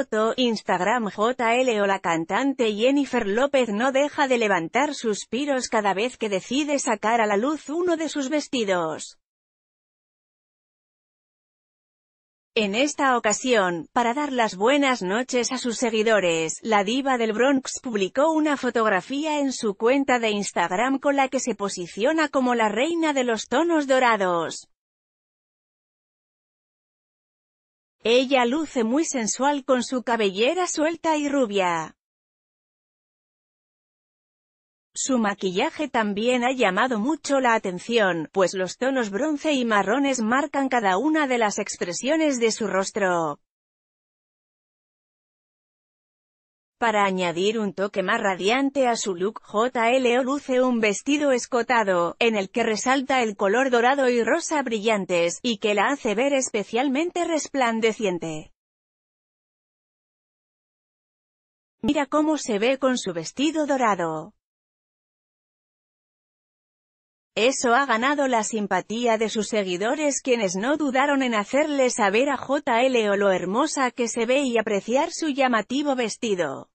Foto, Instagram JL o la cantante Jennifer López no deja de levantar suspiros cada vez que decide sacar a la luz uno de sus vestidos. En esta ocasión, para dar las buenas noches a sus seguidores, la diva del Bronx publicó una fotografía en su cuenta de Instagram con la que se posiciona como la reina de los tonos dorados. Ella luce muy sensual con su cabellera suelta y rubia. Su maquillaje también ha llamado mucho la atención, pues los tonos bronce y marrones marcan cada una de las expresiones de su rostro. Para añadir un toque más radiante a su look, JLO luce un vestido escotado, en el que resalta el color dorado y rosa brillantes, y que la hace ver especialmente resplandeciente. Mira cómo se ve con su vestido dorado. Eso ha ganado la simpatía de sus seguidores quienes no dudaron en hacerle saber a JLO lo hermosa que se ve y apreciar su llamativo vestido.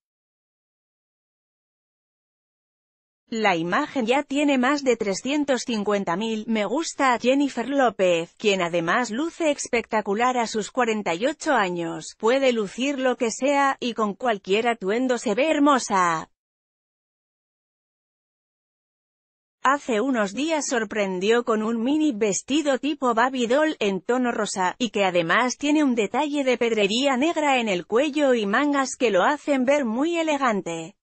La imagen ya tiene más de 350.000 me gusta a Jennifer López, quien además luce espectacular a sus 48 años, puede lucir lo que sea, y con cualquier atuendo se ve hermosa. hace unos días sorprendió con un mini vestido tipo baby doll en tono rosa, y que además tiene un detalle de pedrería negra en el cuello y mangas que lo hacen ver muy elegante.